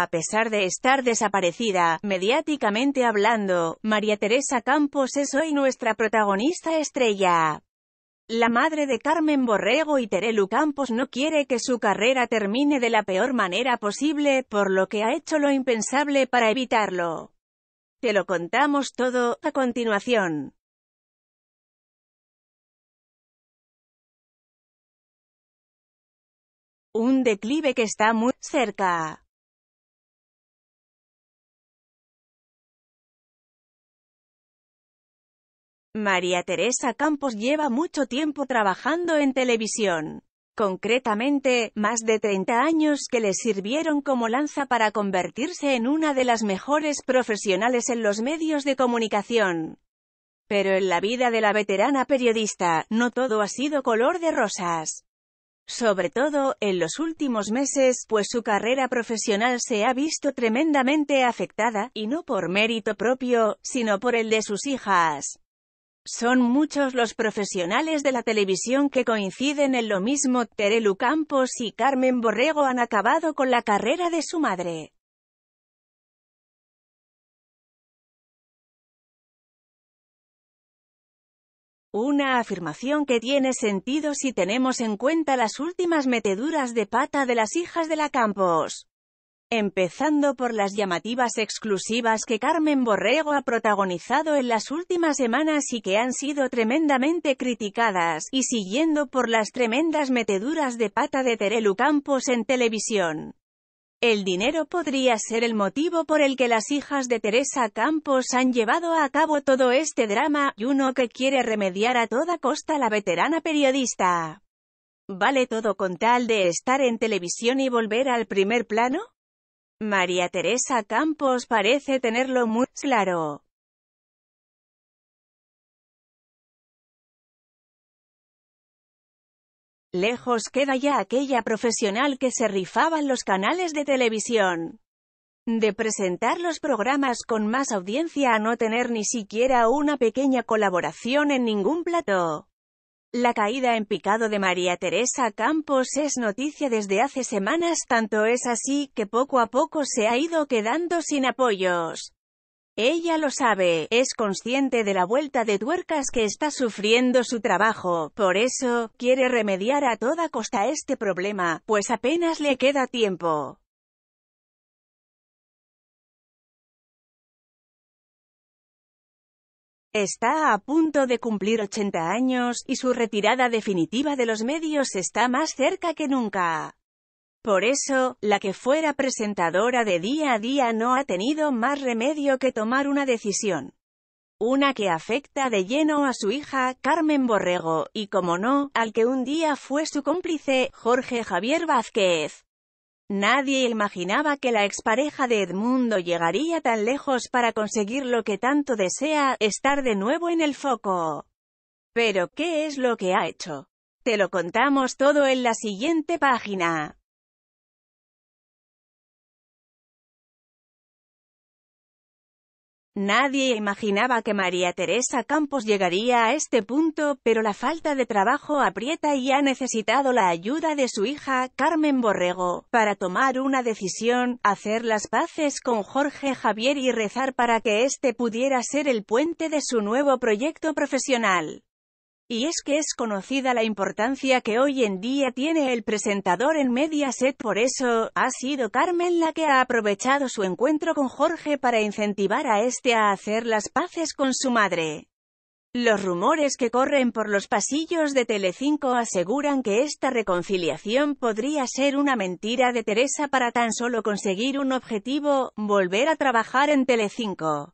A pesar de estar desaparecida, mediáticamente hablando, María Teresa Campos es hoy nuestra protagonista estrella. La madre de Carmen Borrego y Terelu Campos no quiere que su carrera termine de la peor manera posible, por lo que ha hecho lo impensable para evitarlo. Te lo contamos todo, a continuación. Un declive que está muy cerca. María Teresa Campos lleva mucho tiempo trabajando en televisión. Concretamente, más de 30 años que le sirvieron como lanza para convertirse en una de las mejores profesionales en los medios de comunicación. Pero en la vida de la veterana periodista, no todo ha sido color de rosas. Sobre todo, en los últimos meses, pues su carrera profesional se ha visto tremendamente afectada, y no por mérito propio, sino por el de sus hijas. Son muchos los profesionales de la televisión que coinciden en lo mismo, Terelu Campos y Carmen Borrego han acabado con la carrera de su madre. Una afirmación que tiene sentido si tenemos en cuenta las últimas meteduras de pata de las hijas de la Campos. Empezando por las llamativas exclusivas que Carmen Borrego ha protagonizado en las últimas semanas y que han sido tremendamente criticadas, y siguiendo por las tremendas meteduras de pata de Terelu Campos en televisión. El dinero podría ser el motivo por el que las hijas de Teresa Campos han llevado a cabo todo este drama, y uno que quiere remediar a toda costa la veterana periodista. ¿Vale todo con tal de estar en televisión y volver al primer plano? María Teresa Campos parece tenerlo muy claro. Lejos queda ya aquella profesional que se rifaba en los canales de televisión. De presentar los programas con más audiencia a no tener ni siquiera una pequeña colaboración en ningún plato. La caída en picado de María Teresa Campos es noticia desde hace semanas, tanto es así que poco a poco se ha ido quedando sin apoyos. Ella lo sabe, es consciente de la vuelta de tuercas que está sufriendo su trabajo, por eso, quiere remediar a toda costa este problema, pues apenas le queda tiempo. Está a punto de cumplir 80 años, y su retirada definitiva de los medios está más cerca que nunca. Por eso, la que fuera presentadora de día a día no ha tenido más remedio que tomar una decisión. Una que afecta de lleno a su hija, Carmen Borrego, y como no, al que un día fue su cómplice, Jorge Javier Vázquez. Nadie imaginaba que la expareja de Edmundo llegaría tan lejos para conseguir lo que tanto desea, estar de nuevo en el foco. Pero ¿qué es lo que ha hecho? Te lo contamos todo en la siguiente página. Nadie imaginaba que María Teresa Campos llegaría a este punto, pero la falta de trabajo aprieta y ha necesitado la ayuda de su hija, Carmen Borrego, para tomar una decisión, hacer las paces con Jorge Javier y rezar para que este pudiera ser el puente de su nuevo proyecto profesional. Y es que es conocida la importancia que hoy en día tiene el presentador en Mediaset por eso, ha sido Carmen la que ha aprovechado su encuentro con Jorge para incentivar a este a hacer las paces con su madre. Los rumores que corren por los pasillos de Telecinco aseguran que esta reconciliación podría ser una mentira de Teresa para tan solo conseguir un objetivo, volver a trabajar en Telecinco.